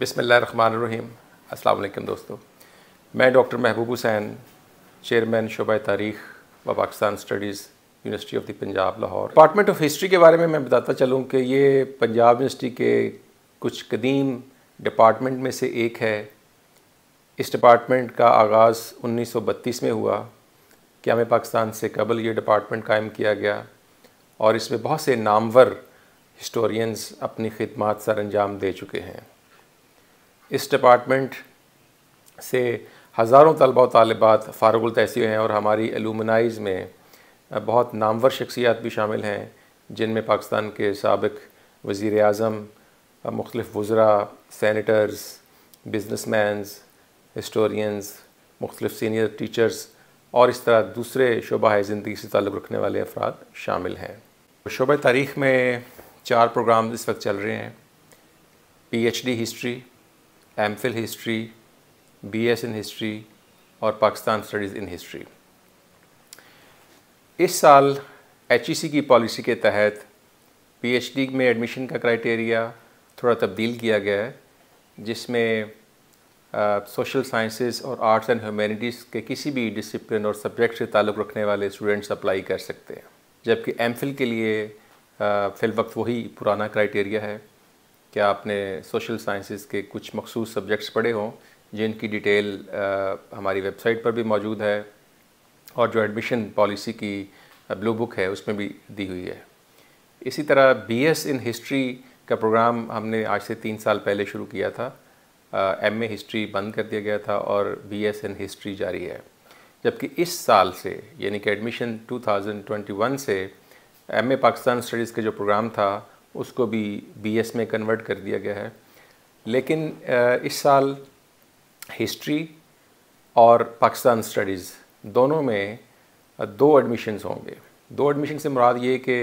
बिसमिल्ल run अस्सलाम दोस्तों मैं डॉक्टर महबूब हुसैन चेयरमैन शोबा तारीख व Pakistan studies university of the Punjab Lahore department of history के बारे में मैं बताता चलूँ कि ये पंजाब यूनिवर्सिटी के कुछ कदीम डिपार्टमेंट में से एक है इस डिपार्टमेंट का आगाज़ 1932 में हुआ क्या में पाकिस्तान से कबल ये डिपार्टमेंट कायम किया गया और इसमें बहुत से नामवर हिस्टोरियंस अपनी खदमात सर अंजाम दे चुके हैं इस डिपार्टमेंट से हज़ारों तलबा तलबात फ़ारगुल तहसील हैं और हमारी एलुमनाइज में बहुत नामवर शख्सियात भी शामिल हैं जिनमें पाकिस्तान के सबक वज़ी अजम मुख्तफ वज़रा सैनिटर्स बिजनस मैनस हिस्टोरियंस मुख्तफ सीनियर टीचर्स और इस तरह दूसरे शुबा ज़िंदगी से ताल्लुक़ रखने वाले अफराद शामिल हैं शुब तारीख़ में चार प्रोग्राम इस वक्त चल रहे हैं P H D history M Phil history B S in history और पाकिस्तान स्टडीज़ इन हिस्ट्री इस साल एच ई सी की पॉलिसी के तहत पी एच डी में एडमिशन का क्राइटेरिया थोड़ा तब्दील किया गया है जिसमें सोशल साइंसेस और आर्ट्स एंड ह्यूमैनिटीज़ के किसी भी डिसिप्लिन और सब्जेक्ट से ताल्लुक़ रखने वाले स्टूडेंट्स अप्लाई कर सकते हैं जबकि एम फिल के लिए फ़िल वक्त वही पुराना क्राइटेरिया है क्या आपने सोशल साइंसेस के कुछ मखसूस सब्जेक्ट्स पढ़े हों जिनकी डिटेल आ, हमारी वेबसाइट पर भी मौजूद है और जो एडमिशन पॉलिसी की ब्लू बुक है उसमें भी दी हुई है इसी तरह बी एस इन हिस्ट्री का प्रोग्राम हमने आज से तीन साल पहले शुरू किया था एम ए हिस्ट्री बंद कर दिया गया था और बी एस इन हिस्ट्री जारी है जबकि इस साल से यानी कि एडमिशन 2021 से एम ए पाकिस्तान स्टडीज़ का जो प्रोग्राम था उसको भी बी में कन्वर्ट कर दिया गया है लेकिन इस साल हिस्ट्री और पाकिस्तान स्टडीज़ दोनों में दो एडमिशन्स होंगे दो एडमिशन से मुराद ये कि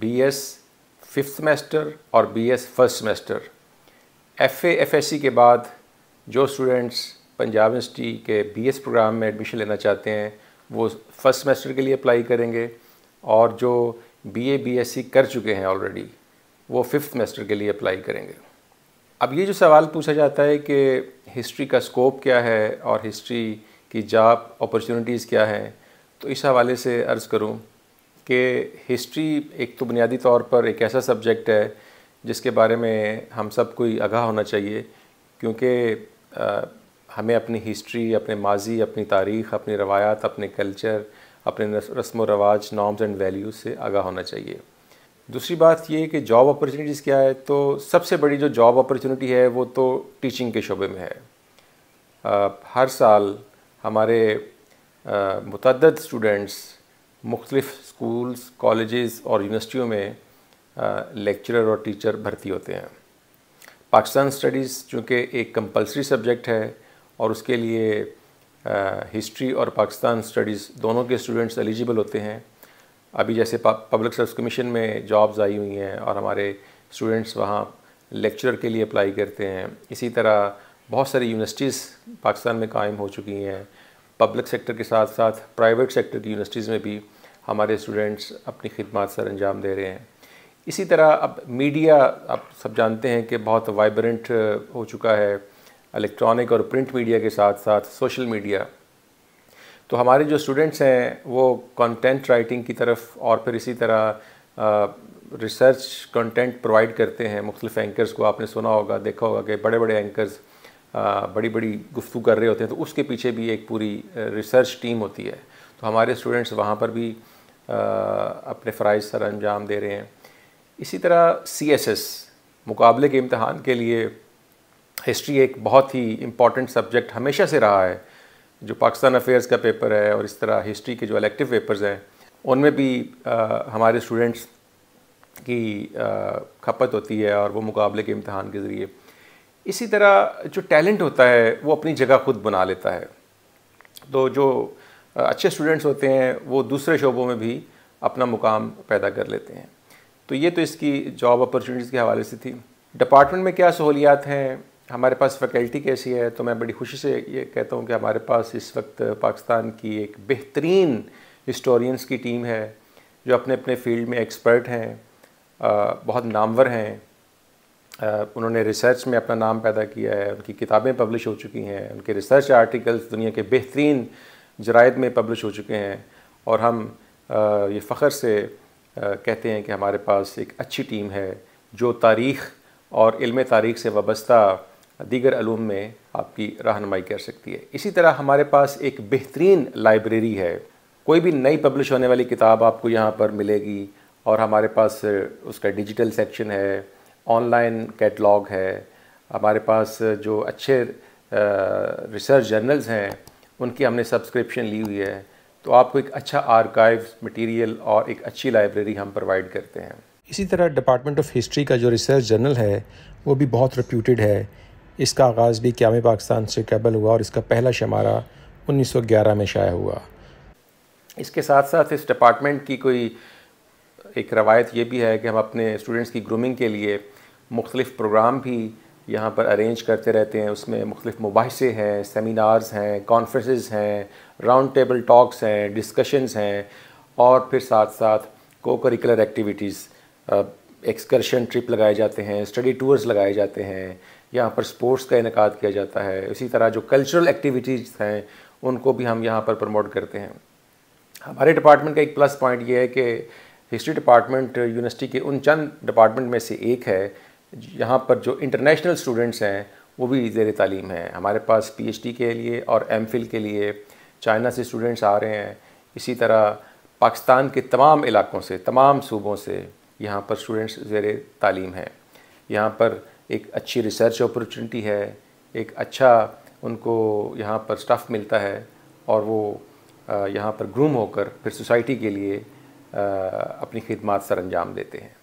बी एस फिफ्थ सेमेस्टर और B S first semester F F S C के बाद जो स्टूडेंट्स पंजाब यूनिवर्सिटी के बी एस प्रोग्राम में एडमिशन लेना चाहते हैं वो फर्स्ट सेमेस्टर के लिए अप्लाई करेंगे और जो B B A S C कर चुके हैं ऑलरेडी वो फिफ्थ सेमेस्टर के लिए अप्लाई करेंगे अब ये जो सवाल पूछा जाता है कि हिस्ट्री का स्कोप क्या है और हिस्ट्री की जॉब अपॉर्चुनिटीज़ क्या हैं तो इस हवाले से अर्ज़ करूँ कि हिस्ट्री एक तो बुनियादी तौर पर एक ऐसा सब्जेक्ट है जिसके बारे में हम सब कोई आगाह होना चाहिए क्योंकि हमें अपनी हिस्ट्री अपने माजी अपनी तारीख़ अपनी रवायात अपने कल्चर अपने रस्म व रवाज नॉर्म्स एंड वैल्यूज़ से आगा होना चाहिए दूसरी बात ये कि जॉब अपॉर्चुनिटीज़ क्या है तो सबसे बड़ी जो जॉब अपॉर्चुनिटी है वो तो टीचिंग के शोबे में है आ, हर साल हमारे मतद स्टूडेंट्स मुख्तलिफ़ स्कूल्स कॉलेज़ और यूनिवर्सिटियों में लेक्चरर और टीचर भर्ती होते हैं पाकिस्तान स्टडीज़ चूँकि एक कंपलसरी सब्जेक्ट है और उसके लिए हिस्ट्री और पाकिस्तान स्टडीज़ दोनों के स्टूडेंट्स एलिजिबल होते हैं अभी जैसे पब्लिक सर्विस कमीशन में जॉब्स आई हुई हैं और हमारे स्टूडेंट्स वहाँ लेक्चरर के लिए अप्लाई करते हैं इसी तरह बहुत सारी यूनिवर्सिटीज़ पाकिस्तान में कायम हो चुकी हैं पब्लिक सेक्टर के साथ साथ प्राइवेट सेक्टर की यूनिवर्सिटीज़ में भी हमारे स्टूडेंट्स अपनी खिदमत सर अंजाम दे रहे हैं इसी तरह अब मीडिया आप सब जानते हैं कि बहुत वाइब्रेंट हो चुका है इलेक्ट्रॉनिक और प्रिंट मीडिया के साथ साथ सोशल मीडिया तो हमारे जो स्टूडेंट्स हैं वो कंटेंट राइटिंग की तरफ और फिर इसी तरह रिसर्च कंटेंट प्रोवाइड करते हैं मुख्तलिफ एंकर्स को आपने सुना होगा देखा होगा कि बड़े बड़े एंकर्स बड़ी बड़ी गुफ्तु कर रहे होते हैं तो उसके पीछे भी एक पूरी रिसर्च टीम होती है तो हमारे स्टूडेंट्स वहाँ पर भी आ, अपने फराइज सर अंजाम दे रहे हैं इसी तरह सी एस एस मुकाबले के इम्तहान के लिए हिस्ट्री एक बहुत ही इम्पॉर्टेंट सब्जेक्ट हमेशा से रहा है जो पाकिस्तान अफेयर्स का पेपर है और इस तरह हिस्ट्री के जो इलेक्टिव पेपर्स हैं उनमें भी आ, हमारे स्टूडेंट्स की आ, खपत होती है और वो मुकाबले के इम्तहान के ज़रिए इसी तरह जो टैलेंट होता है वो अपनी जगह खुद बना लेता है तो जो अच्छे स्टूडेंट्स होते हैं वो दूसरे शोबों में भी अपना मुकाम पैदा कर लेते हैं तो ये तो इसकी जॉब अपॉर्चुनिटीज़ के हवाले से थी डिपार्टमेंट में क्या सहूलियात हैं हमारे पास फैकल्टी कैसी है तो मैं बड़ी खुशी से ये कहता हूँ कि हमारे पास इस वक्त पाकिस्तान की एक बेहतरीन हिस्टोरियंस की टीम है जो अपने अपने फील्ड में एक्सपर्ट हैं बहुत नामवर हैं उन्होंने रिसर्च में अपना नाम पैदा किया है उनकी किताबें पब्लिश हो चुकी हैं उनके रिसर्च आर्टिकल्स दुनिया के बेहतरीन जराइद में पब्लिश हो चुके हैं और हम ये फ़ख्र से कहते हैं कि हमारे पास एक अच्छी टीम है जो तारीख़ और इल्म तारीख़ से वाबस्ता दीगर अलूम में आपकी रहनमाई कर सकती है इसी तरह हमारे पास एक बेहतरीन लाइब्रेरी है कोई भी नई पब्लिश होने वाली किताब आपको यहाँ पर मिलेगी और हमारे पास उसका डिजिटल सेक्शन है ऑनलाइन कैटलॉग है हमारे पास जो अच्छे रिसर्च जर्नल्स हैं उनकी हमने सब्सक्रिप्शन ली हुई है तो आपको एक अच्छा आर्काइव मटेरियल और एक अच्छी लाइब्रेरी हम प्रोवाइड करते हैं इसी तरह डिपार्टमेंट ऑफ हिस्ट्री का जो रिसर्च जर्नल है वो भी बहुत रिप्यूटेड है इसका आगाज़ भी क्याम पाकिस्तान से कबल हुआ और इसका पहला शमारा 1911 में शाया हुआ इसके साथ साथ इस डिपार्टमेंट की कोई एक रवायत ये भी है कि हम अपने स्टूडेंट्स की ग्रूमिंग के लिए मुख्तलिफ़ प्रोग्राम भी यहाँ पर अरेंज करते रहते हैं उसमें मुख्तु मुबासे हैं सेमिनार्स हैं कॉन्फ्रेंसेस हैं राउंड टेबल टॉक्स हैं डिस्कशंस हैं और फिर साथ साथ को करिकुलर एक्टिविटीज़ एक्सकर्शन ट्रिप लगाए जाते हैं स्टडी टूर्स लगाए जाते हैं यहाँ पर स्पोर्ट्स का इनका किया जाता है इसी तरह जो कल्चरल एक्टिविटीज़ हैं उनको भी हम यहाँ पर प्रमोट करते हैं हमारे डिपार्टमेंट का एक प्लस पॉइंट ये है कि हिस्ट्री डिपार्टमेंट यूनिवर्सिटी के उन चंद डिपार्टमेंट में से एक है यहाँ पर जो इंटरनेशनल स्टूडेंट्स हैं वो भी जेर तालीम हैं हमारे पास पी के लिए और एम के लिए चाइना से स्टूडेंट्स आ रहे हैं इसी तरह पाकिस्तान के तमाम इलाकों से तमाम सूबों से यहाँ पर स्टूडेंट्स जेर तालीम हैं यहाँ पर एक अच्छी रिसर्च अपॉर्चुनिटी है एक अच्छा उनको यहाँ पर स्टाफ मिलता है और वो यहाँ पर ग्रूम होकर फिर सोसाइटी के लिए अपनी खिदमत सर अंजाम देते हैं